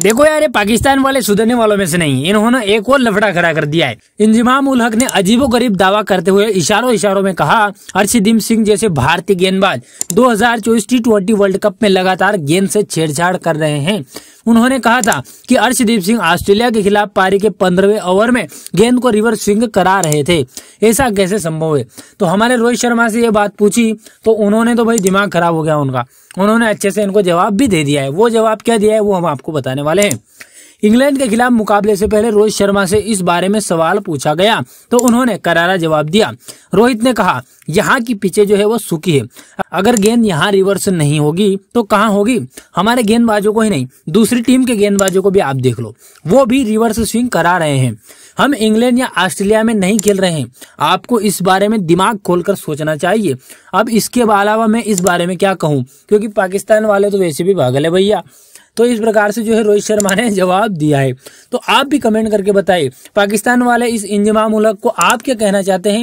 देखो यार ये पाकिस्तान वाले सुधरने वालों में से नहीं इन्होंने एक और लफड़ा खड़ा कर दिया है इंजमाम उल हक ने अजीबो गरीब दावा करते हुए इशारों इशारों में कहा हर्षदीप सिंह जैसे भारतीय गेंदबाज 2024 टी ट्वेंटी वर्ल्ड कप में लगातार गेंद से छेड़छाड़ कर रहे हैं उन्होंने कहा था कि अर्शदीप सिंह ऑस्ट्रेलिया के खिलाफ पारी के पंद्रहवें ओवर में गेंद को रिवर्स स्विंग करा रहे थे ऐसा कैसे संभव है तो हमारे रोहित शर्मा से ये बात पूछी तो उन्होंने तो भाई दिमाग खराब हो गया उनका उन्होंने अच्छे से इनको जवाब भी दे दिया है वो जवाब क्या दिया है वो हम आपको बताने वाले हैं इंग्लैंड के खिलाफ मुकाबले से पहले रोहित शर्मा से इस बारे में सवाल पूछा गया तो उन्होंने करारा जवाब दिया रोहित ने कहा यहाँ की पिचे जो है वो सुखी है अगर गेंद यहाँ रिवर्स नहीं होगी तो कहाँ होगी हमारे गेंदबाजों को ही नहीं दूसरी टीम के गेंदबाजों को भी आप देख लो वो भी रिवर्स स्विंग करा रहे हैं हम इंग्लैंड या ऑस्ट्रेलिया में नहीं खेल रहे हैं आपको इस बारे में दिमाग खोलकर सोचना चाहिए अब इसके अलावा मैं इस बारे में क्या कहूँ क्योंकि पाकिस्तान वाले तो वैसे भी भागल है भैया तो इस प्रकार से जो है रोहित शर्मा ने जवाब दिया है तो आप भी कमेंट करके बताइए पाकिस्तान वाले इस इंजमाम मुलक को आप क्या कहना चाहते हैं